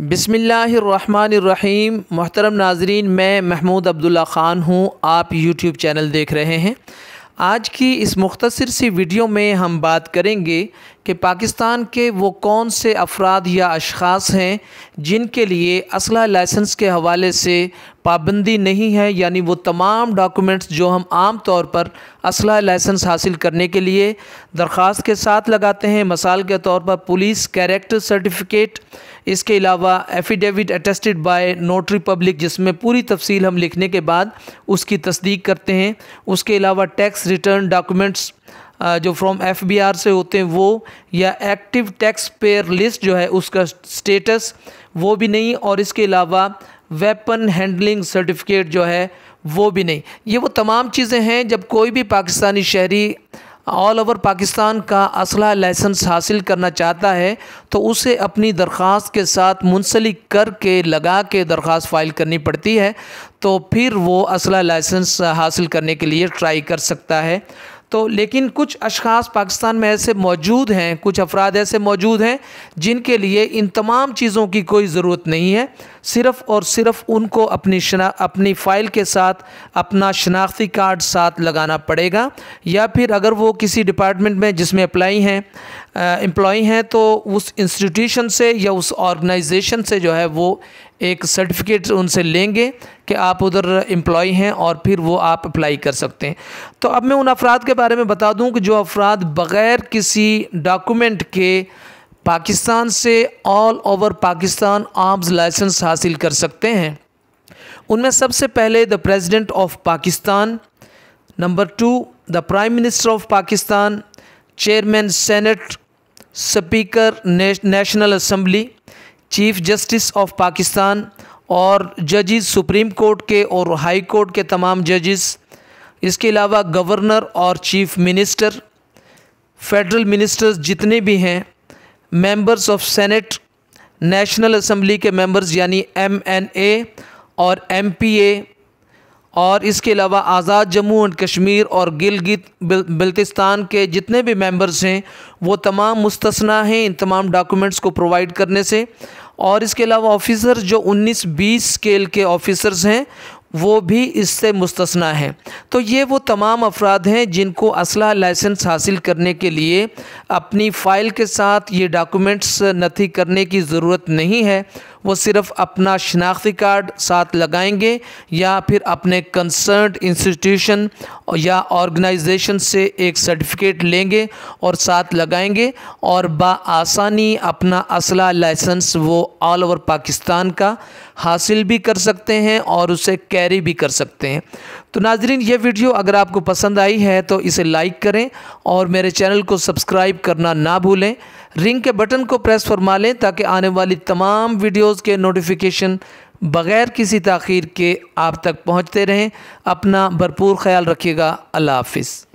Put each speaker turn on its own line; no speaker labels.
बिसमीम मोहतरम नाजरीन मैं महमूद अब्दुल्ला ख़ान हूँ आप यूट्यूब चैनल देख रहे हैं आज की इस मुख्तर सी वीडियो में हम बात करेंगे कि पाकिस्तान के वो कौन से अफराद या अशास हैं जिनके लिए असला लाइसेंस के हवाले से पाबंदी नहीं है यानी वो तमाम डॉक्यूमेंट्स जो हम आम तौर पर असला लाइसेंस हासिल करने के लिए दरख्वास्त के साथ लगाते हैं मिसाल के तौर पर पुलिस कैरेक्टर सर्टिफिकेट इसके अलावा affidavit attested by notary public जिसमें पूरी तफसील हम लिखने के बाद उसकी तस्दीक करते हैं उसके अलावा टैक्स रिटर्न डॉक्यूमेंट्स जो फ्रॉम एफ बी आर से होते हैं वो या एक्टिव टैक्स पेयर लिस्ट जो है उसका स्टेटस वो भी नहीं और इसके अलावा वेपन हैंडलिंग सर्टिफिकेट जो है वो भी नहीं ये वो तमाम चीज़ें हैं जब कोई भी पाकिस्तानी शहरी ऑल ओवर पाकिस्तान का असला लाइसेंस हासिल करना चाहता है तो उसे अपनी दरख्वास्त के साथ मुंसलिक करके लगा के दरख्वास्त फ़ाइल करनी पड़ती है तो फिर वो असला लाइसेंस हासिल करने के लिए ट्राई कर सकता है तो लेकिन कुछ अशखास पाकिस्तान में ऐसे मौजूद हैं कुछ अफराद ऐसे मौजूद हैं जिनके लिए इन तमाम चीज़ों की कोई ज़रूरत नहीं है सिर्फ़ और सिर्फ़ उनको अपनी शना अपनी फ़ाइल के साथ अपना शनाख्ती कार्ड साथ लगाना पड़ेगा या फिर अगर वो किसी डिपार्टमेंट में जिसमें अप्लाई हैं एम्प्लॉ हैं तो उस इंस्टीट्यूशन से या उस ऑर्गेनाइजेशन से जो है वो एक सर्टिफिकेट उनसे लेंगे कि आप उधर एम्प्लॉय हैं और फिर वो आप अप्लाई कर सकते हैं तो अब मैं उन अफराद के बारे में बता दूं कि जो अफराद बग़ैर किसी डॉक्यूमेंट के पाकिस्तान से all over Pakistan arms licence हासिल कर सकते हैं उनमें सबसे पहले the president of Pakistan number two the prime minister of Pakistan chairman senate speaker national assembly chief justice of Pakistan और जजेस सुप्रीम कोर्ट के और हाई कोर्ट के तमाम जजेस इसके अलावा गवर्नर और चीफ मिनिस्टर फेडरल मिनिस्टर्स जितने भी हैं members of senate national assembly के मेंबर्स यानी एम एन ए और एम पी ए और इसके अलावा आज़ाद जम्मू एंड कश्मीर और गिलगित बल्तिस्तान के जितने भी मेंबर्स हैं वो तमाम मुस्तना हैं इन तमाम डॉक्यूमेंट्स को प्रोवाइड करने से और इसके अलावा ऑफिसर जो 19-20 स्केल के ऑफिसर्स हैं वो भी इससे मुस्तना हैं तो ये वो तमाम अफराद हैं जिनको असला लाइसेंस हासिल करने के लिए अपनी फ़ाइल के साथ ये डॉक्यूमेंट्स नथी करने की ज़रूरत नहीं है वो सिर्फ अपना शनाख्ती कार्ड साथ लगाएंगे या फिर अपने कंसर्न इंस्टीट्यूशन या ऑर्गेनाइजेशन से एक सर्टिफिकेट लेंगे और साथ लगाएंगे और बासानी अपना असला लाइसेंस वो ऑल ओवर पाकिस्तान का हासिल भी कर सकते हैं और उसे कैरी भी कर सकते हैं तो नाजरीन ये वीडियो अगर आपको पसंद आई है तो इसे लाइक करें और मेरे चैनल को सब्सक्राइब करना ना भूलें रिंग के बटन को प्रेस फरमा लें ताकि आने वाली तमाम वीडियो वीडियोज़ के नोटिफिकेशन बग़ैर किसी तखीर के आप तक पहुँचते रहें अपना भरपूर ख्याल रखिएगा अल्लाह हाफिज़